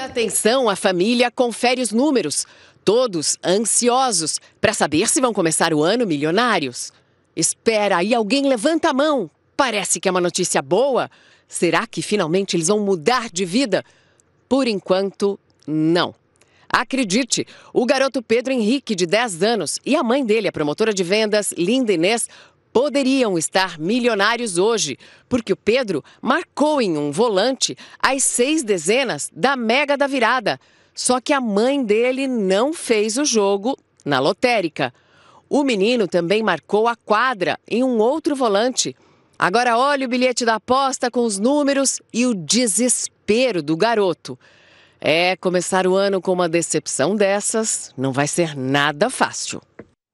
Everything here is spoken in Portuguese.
Muita atenção, a família confere os números. Todos ansiosos para saber se vão começar o ano milionários. Espera aí, alguém levanta a mão. Parece que é uma notícia boa. Será que finalmente eles vão mudar de vida? Por enquanto, não. Acredite, o garoto Pedro Henrique, de 10 anos, e a mãe dele, a promotora de vendas, Linda Inês, poderiam estar milionários hoje, porque o Pedro marcou em um volante as seis dezenas da Mega da Virada. Só que a mãe dele não fez o jogo na lotérica. O menino também marcou a quadra em um outro volante. Agora olhe o bilhete da aposta com os números e o desespero do garoto. É, começar o ano com uma decepção dessas não vai ser nada fácil.